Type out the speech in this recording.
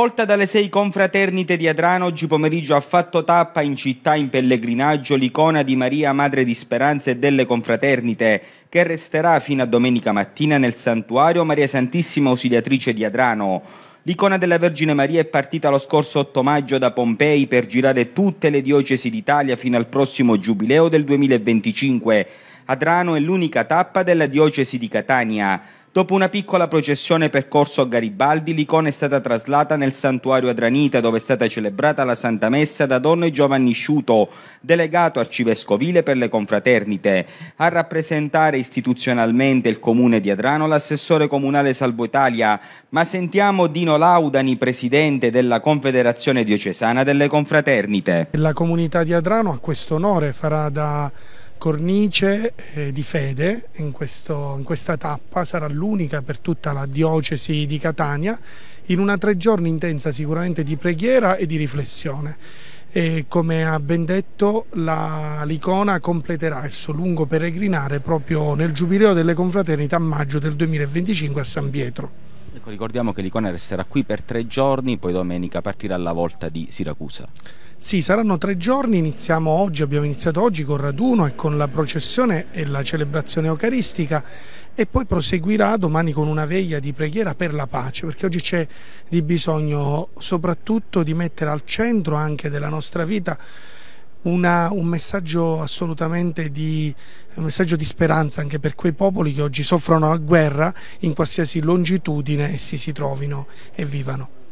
raccolta dalle sei confraternite di Adrano oggi pomeriggio ha fatto tappa in città in pellegrinaggio l'icona di Maria Madre di Speranza e delle confraternite, che resterà fino a domenica mattina nel santuario Maria Santissima Ausiliatrice di Adrano. L'icona della Vergine Maria è partita lo scorso 8 maggio da Pompei per girare tutte le diocesi d'Italia fino al prossimo giubileo del 2025. Adrano è l'unica tappa della diocesi di Catania. Dopo una piccola processione percorso a Garibaldi, l'icona è stata traslata nel santuario Adranita, dove è stata celebrata la Santa Messa da Don Giovanni Sciuto, delegato arcivescovile per le confraternite. A rappresentare istituzionalmente il comune di Adrano l'assessore comunale Salvo Italia, ma sentiamo Dino Laudani, presidente della Confederazione Diocesana delle Confraternite. La comunità di Adrano ha questo onore, farà da cornice eh, di fede in, questo, in questa tappa, sarà l'unica per tutta la diocesi di Catania, in una tre giorni intensa sicuramente di preghiera e di riflessione. E come ha ben detto l'icona completerà il suo lungo peregrinare proprio nel Giubileo delle Confraternite a maggio del 2025 a San Pietro. Ecco, ricordiamo che l'Icona resterà qui per tre giorni, poi domenica partirà la volta di Siracusa. Sì, saranno tre giorni, iniziamo oggi, abbiamo iniziato oggi con raduno e con la processione e la celebrazione eucaristica e poi proseguirà domani con una veglia di preghiera per la pace, perché oggi c'è di bisogno soprattutto di mettere al centro anche della nostra vita una, un, messaggio assolutamente di, un messaggio di speranza anche per quei popoli che oggi soffrono la guerra in qualsiasi longitudine essi si trovino e vivano.